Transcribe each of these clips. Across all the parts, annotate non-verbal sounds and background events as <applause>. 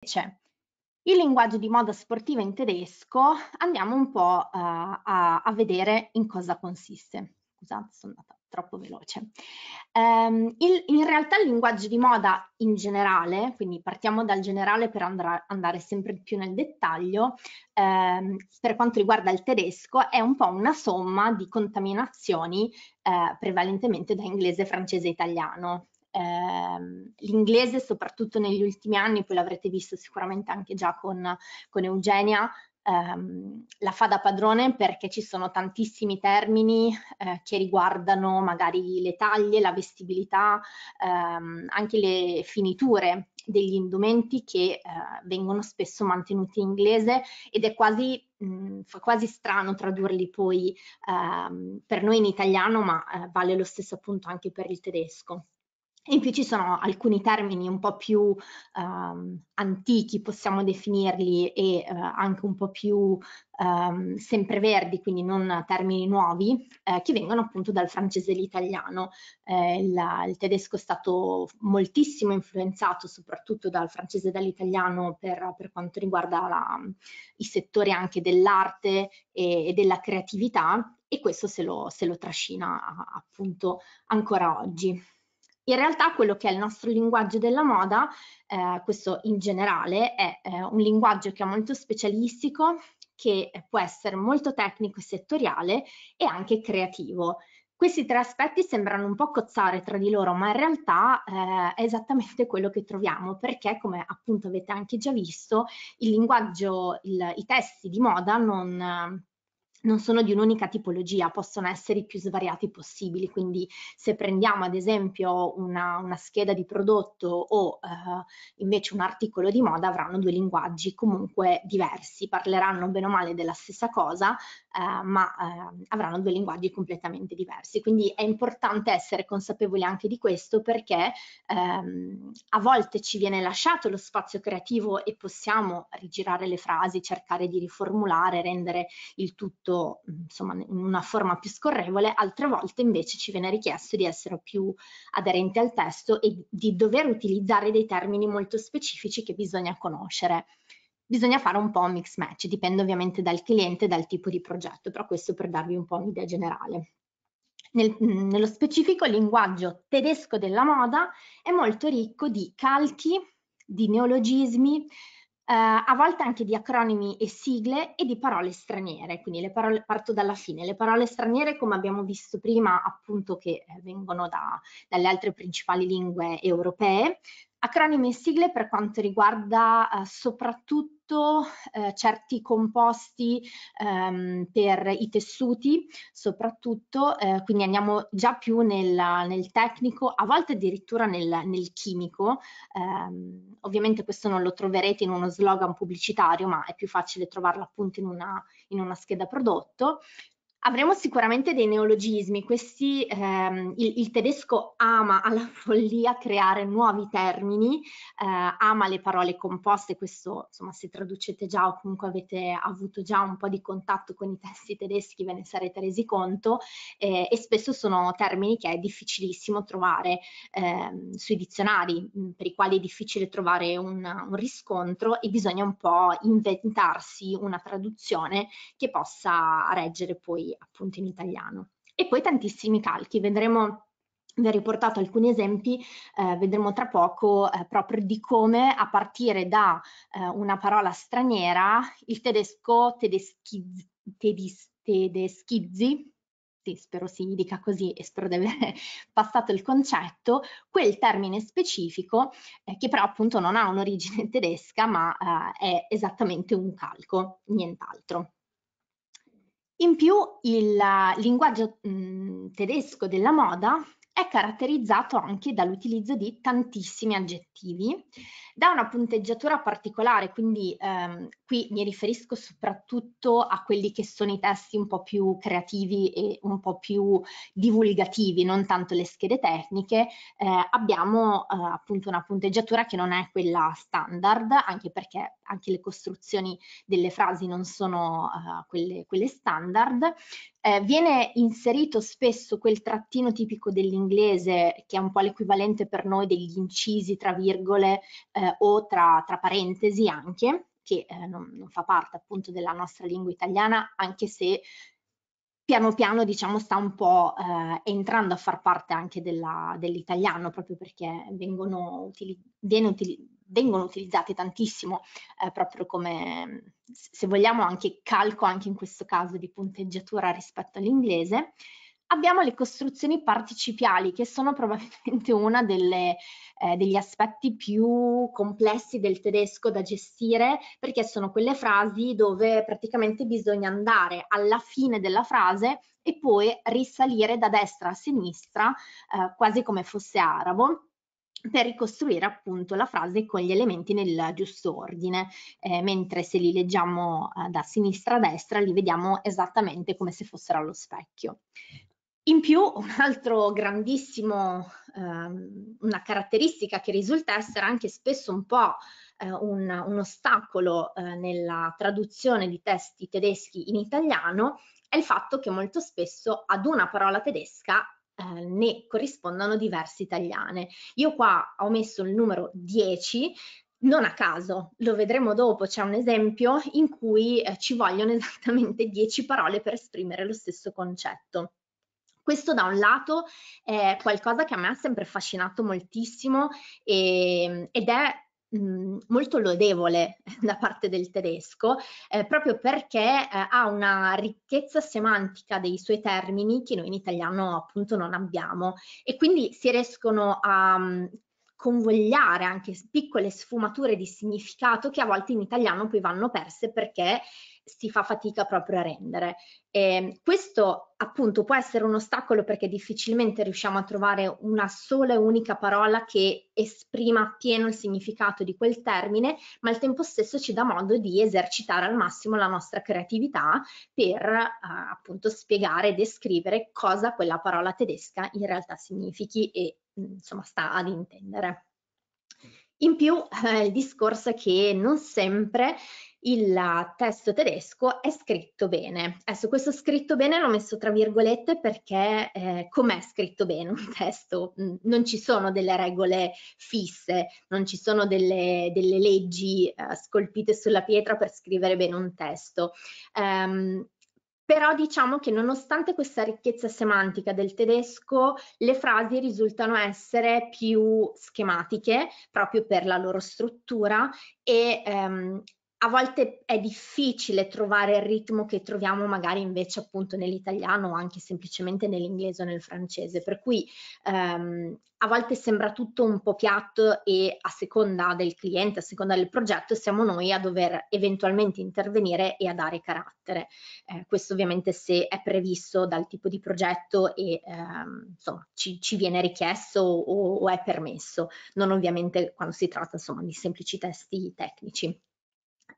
invece il linguaggio di moda sportiva in tedesco andiamo un po' eh, a, a, vedere in cosa consiste. Scusate, sono andata troppo veloce. Um, il, in realtà il linguaggio di moda in generale, quindi partiamo dal generale per andra, andare sempre più nel dettaglio, ehm, per quanto riguarda il tedesco è un po' una somma di contaminazioni eh, prevalentemente da inglese, francese e italiano ehm, l'inglese, soprattutto negli ultimi anni, poi l'avrete visto sicuramente anche già con, con Eugenia, ehm, la fa da padrone perché ci sono tantissimi termini eh, che riguardano magari le taglie, la vestibilità, ehm, anche le finiture degli indumenti che eh, vengono spesso mantenuti in inglese ed è quasi, mh, mm, quasi strano tradurli poi ehm, per noi in italiano, ma eh, vale lo stesso appunto anche per il tedesco. In più ci sono alcuni termini un po' più um, antichi, possiamo definirli, e uh, anche un po' più um, ehm, sempreverdi, quindi non termini nuovi, eh, che vengono appunto dal francese e l'italiano. Eh, il, il, tedesco è stato moltissimo influenzato soprattutto dal francese e dall'italiano per, per, quanto riguarda la, i settori anche dell'arte e, e, della creatività e questo se lo, se lo trascina appunto ancora oggi. In realtà quello che è il nostro linguaggio della moda, eh, questo in generale, è eh, un linguaggio che è molto specialistico, che può essere molto tecnico e settoriale e anche creativo. Questi tre aspetti sembrano un po' cozzare tra di loro, ma in realtà eh, è esattamente quello che troviamo, perché come appunto avete anche già visto, il linguaggio, il, i testi di moda non, non sono di un'unica tipologia, possono essere i più svariati possibili, quindi se prendiamo ad esempio una, una scheda di prodotto o eh, invece un articolo di moda avranno due linguaggi comunque diversi, parleranno bene o male della stessa cosa, eh, ma eh, avranno due linguaggi completamente diversi. Quindi è importante essere consapevoli anche di questo perché ehm, a volte ci viene lasciato lo spazio creativo e possiamo rigirare le frasi, cercare di riformulare, rendere il tutto insomma in una forma più scorrevole, altre volte invece ci viene richiesto di essere più aderenti al testo e di dover utilizzare dei termini molto specifici che bisogna conoscere bisogna fare un po' un mix match, dipende ovviamente dal cliente e dal tipo di progetto, però questo per darvi un po' un'idea generale. Nel, mm, nello specifico il linguaggio tedesco della moda è molto ricco di calchi, di neologismi, eh, a volte anche di acronimi e sigle e di parole straniere, quindi le parole, parto dalla fine, le parole straniere come abbiamo visto prima appunto che eh, vengono da, dalle altre principali lingue europee, acronimi e sigle per quanto riguarda eh, soprattutto soprattutto eh, certi composti ehm, per i tessuti, soprattutto, eh, quindi andiamo già più nella, nel tecnico, a volte addirittura nel, nel chimico. Ehm, ovviamente questo non lo troverete in uno slogan pubblicitario, ma è più facile trovarlo appunto in una, in una scheda prodotto. Avremo sicuramente dei neologismi, Questi, ehm, il, il, tedesco ama alla follia creare nuovi termini, eh, ama le parole composte, questo insomma se traducete già o comunque avete avuto già un po' di contatto con i testi tedeschi ve ne sarete resi conto eh, e spesso sono termini che è difficilissimo trovare eh, sui dizionari, mm, per i quali è difficile trovare un, un riscontro e bisogna un po' inventarsi una traduzione che possa reggere poi appunto in italiano. E poi tantissimi calchi, vedremo vi ho riportato alcuni esempi, eh, vedremo tra poco eh, proprio di come a partire da eh, una parola straniera il tedesco tedeschiz, tedes, tedeschizzi, sì, spero si dica così e spero di aver <laughs> passato il concetto, quel termine specifico eh, che però appunto non ha un'origine <laughs> tedesca ma eh, è esattamente un calco, nient'altro. In più il linguaggio mh, mm, tedesco della moda è caratterizzato anche dall'utilizzo di tantissimi aggettivi, da una punteggiatura particolare, quindi ehm, qui mi riferisco soprattutto a quelli che sono i testi un po' più creativi e un po' più divulgativi, non tanto le schede tecniche, eh, abbiamo eh, appunto una punteggiatura che non è quella standard, anche perché anche le costruzioni delle frasi non sono eh, quelle, quelle, standard. Eh, viene inserito spesso quel trattino tipico dell'inglese che è un po' l'equivalente per noi degli incisi tra virgole eh, o tra, tra parentesi anche che eh, non, non fa parte appunto della nostra lingua italiana, anche se piano piano diciamo sta un po' eh, entrando a far parte anche dell'italiano proprio perché vengono, utili utili vengono utilizzate tantissimo eh, proprio come se vogliamo anche calco anche in questo caso di punteggiatura rispetto all'inglese abbiamo le costruzioni participiali, che sono probabilmente <laughs> uno eh, degli aspetti più complessi del tedesco da gestire, perché sono quelle frasi dove praticamente bisogna andare alla fine della frase e poi risalire da destra a sinistra, eh, quasi come fosse arabo per ricostruire appunto la frase con gli elementi nel giusto ordine, eh, mentre se li leggiamo eh, da sinistra a destra li vediamo esattamente come se fossero allo specchio. In più, un altro grandissimo, ehm, una caratteristica che risulta essere anche spesso un po' eh, un, un, ostacolo eh, nella traduzione di testi tedeschi in italiano è il fatto che molto spesso ad una parola tedesca eh, ne corrispondano diverse italiane. Io qua ho messo il numero 10 non a caso, lo vedremo dopo, c'è un esempio in cui eh, ci vogliono esattamente 10 parole per esprimere lo stesso concetto. Questo da un lato è qualcosa che a me ha sempre affascinato moltissimo e, ehm, ed è mhmm, molto lodevole <laughs> da parte del tedesco eh, proprio perché eh, ha una ricchezza semantica dei suoi termini che noi in italiano appunto non abbiamo e quindi si riescono a mh, mhmm, convogliare anche piccole sfumature di significato che a volte in italiano poi vanno perse perché si fa fatica proprio a rendere. E ehm, questo appunto può essere un ostacolo perché difficilmente riusciamo a trovare una sola e unica parola che esprima appieno il significato di quel termine, ma al tempo stesso ci dà modo di esercitare al massimo la nostra creatività per eh, appunto spiegare e descrivere cosa quella parola tedesca in realtà significhi e mm, insomma sta ad intendere. In più eh, il discorso è che non sempre il testo tedesco è scritto bene. Adesso eh, questo scritto bene l'ho messo tra virgolette perché eh, com'è scritto bene un testo? Mm, non ci sono delle regole fisse, non ci sono delle, delle leggi eh, scolpite sulla pietra per scrivere bene un testo. Um, però diciamo che nonostante questa ricchezza semantica del tedesco, le frasi risultano essere più schematiche proprio per la loro struttura e ehm, a volte è difficile trovare il ritmo che troviamo magari invece appunto nell'italiano o anche semplicemente nell'inglese o nel francese, per cui ehm, a volte sembra tutto un po' piatto e a seconda del cliente, a seconda del progetto, siamo noi a dover eventualmente intervenire e a dare carattere. Eh, questo ovviamente se è previsto dal tipo di progetto e ehm, insomma ci, ci, viene richiesto o, o è permesso, non ovviamente quando si tratta insomma di semplici testi tecnici.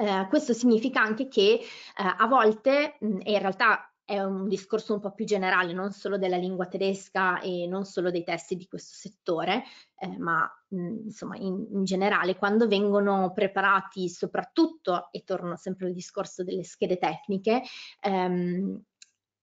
Eh, questo significa anche che eh, a volte, mh, e in realtà è un discorso un po' più generale, non solo della lingua tedesca e non solo dei testi di questo settore, eh, ma mh, insomma in, in, generale quando vengono preparati soprattutto, e torno sempre al discorso delle schede tecniche, ehm,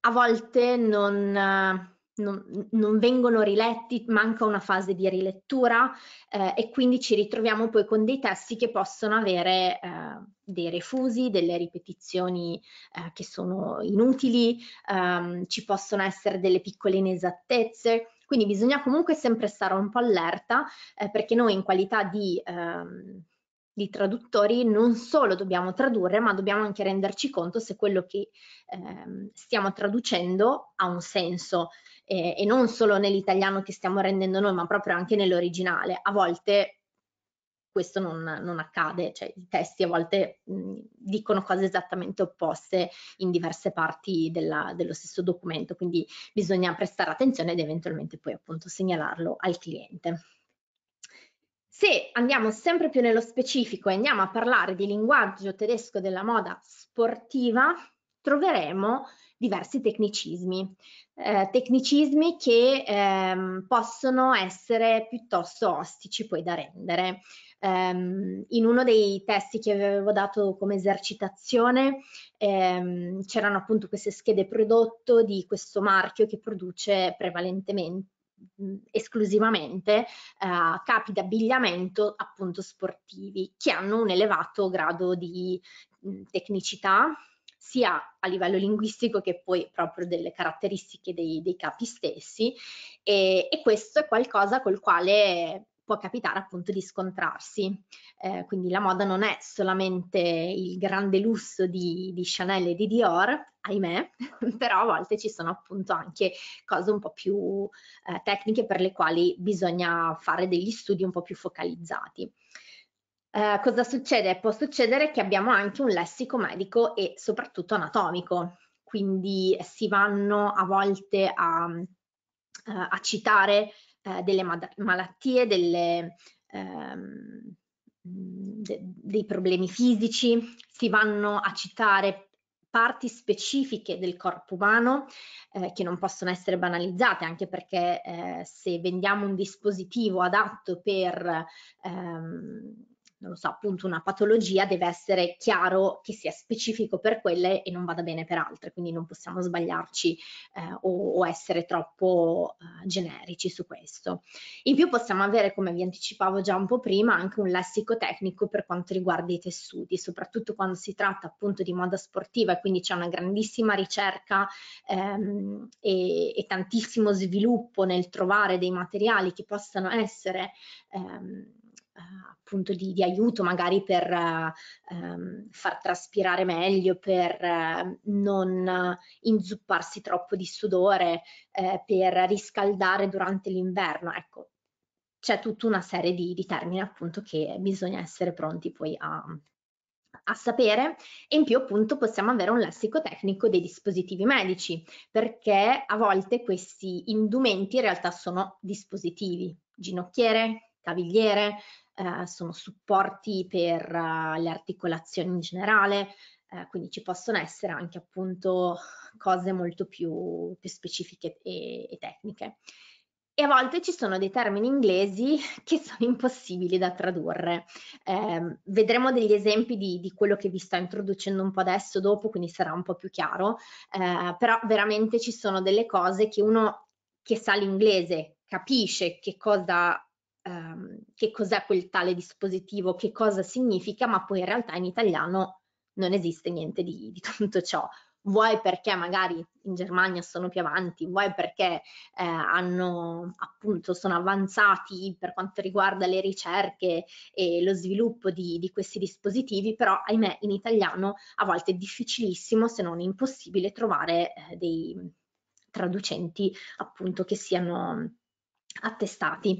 a volte non non, non, vengono riletti, manca una fase di rilettura eh, e quindi ci ritroviamo poi con dei testi che possono avere eh, dei refusi, delle ripetizioni eh, che sono inutili, ehm, ci possono essere delle piccole inesattezze. Quindi bisogna comunque sempre stare un po' allerta eh, perché noi in qualità di... Ehm, di traduttori non solo dobbiamo tradurre, ma dobbiamo anche renderci conto se quello che ehm, stiamo traducendo ha un senso eh, e non solo nell'italiano che stiamo rendendo noi, ma proprio anche nell'originale. A volte questo non, non, accade, cioè i testi a volte mh, dicono cose esattamente opposte in diverse parti della, dello stesso documento, quindi bisogna prestare attenzione ed eventualmente poi appunto segnalarlo al cliente. Se andiamo sempre più nello specifico e andiamo a parlare di linguaggio tedesco della moda sportiva, troveremo diversi tecnicismi, eh, tecnicismi che ehm, possono essere piuttosto ostici poi da rendere. Um, in uno dei testi che avevo dato come esercitazione um, c'erano appunto queste schede prodotto di questo marchio che produce prevalentemente Mhmm, esclusivamente eh, capi d'abbigliamento appunto sportivi che hanno un elevato grado di mh, mhmm, tecnicità sia a livello linguistico che poi proprio delle caratteristiche dei, dei capi stessi e, e questo è qualcosa col quale può capitare appunto di scontrarsi. Eh, quindi la moda non è solamente il grande lusso di, di Chanel e di Dior, ahimè, <laughs> però a volte ci sono appunto anche cose un po' più eh, tecniche per le quali bisogna fare degli studi un po' più focalizzati. Eh, cosa succede? Può succedere che abbiamo anche un lessico medico e soprattutto anatomico, quindi si vanno a volte a, eh, a citare eh, delle malattie, delle, ehm, de dei problemi fisici, si vanno a citare parti specifiche del corpo umano eh, che non possono essere banalizzate, anche perché eh, se vendiamo un dispositivo adatto per ehm, non lo so, appunto una patologia, deve essere chiaro che sia specifico per quelle e non vada bene per altre, quindi non possiamo sbagliarci eh, o, o, essere troppo eh, generici su questo. In più possiamo avere, come vi anticipavo già un po' prima, anche un lessico tecnico per quanto riguarda i tessuti, soprattutto quando si tratta appunto di moda sportiva e quindi c'è una grandissima ricerca ehm, e, e, tantissimo sviluppo nel trovare dei materiali che possano essere ehm, Ah, appunto di, di, aiuto magari per ehm, far traspirare meglio, per eh, non inzupparsi troppo di sudore, eh, per riscaldare durante l'inverno. Ecco, c'è tutta una serie di, di, termini appunto che bisogna essere pronti poi a, a sapere e in più appunto possiamo avere un lessico tecnico dei dispositivi medici perché a volte questi indumenti in realtà sono dispositivi, ginocchiere, cavigliere, eh, sono supporti per uh, le articolazioni in generale, eh, quindi ci possono essere anche appunto cose molto più, più specifiche e, e tecniche. E a volte ci sono dei termini inglesi <laughs> che sono impossibili da tradurre. Eh, vedremo degli esempi di, di, quello che vi sto introducendo un po' adesso, dopo, quindi sarà un po' più chiaro, eh, però veramente ci sono delle cose che uno che sa l'inglese capisce che cosa ehm, che cos'è quel tale dispositivo, che cosa significa, ma poi in realtà in italiano non esiste niente di, di tutto ciò. Vuoi perché magari in Germania sono più avanti, vuoi perché eh, hanno appunto sono avanzati per quanto riguarda le ricerche e lo sviluppo di, di questi dispositivi, però ahimè in italiano a volte è difficilissimo se non impossibile trovare eh, dei traducenti appunto che siano attestati.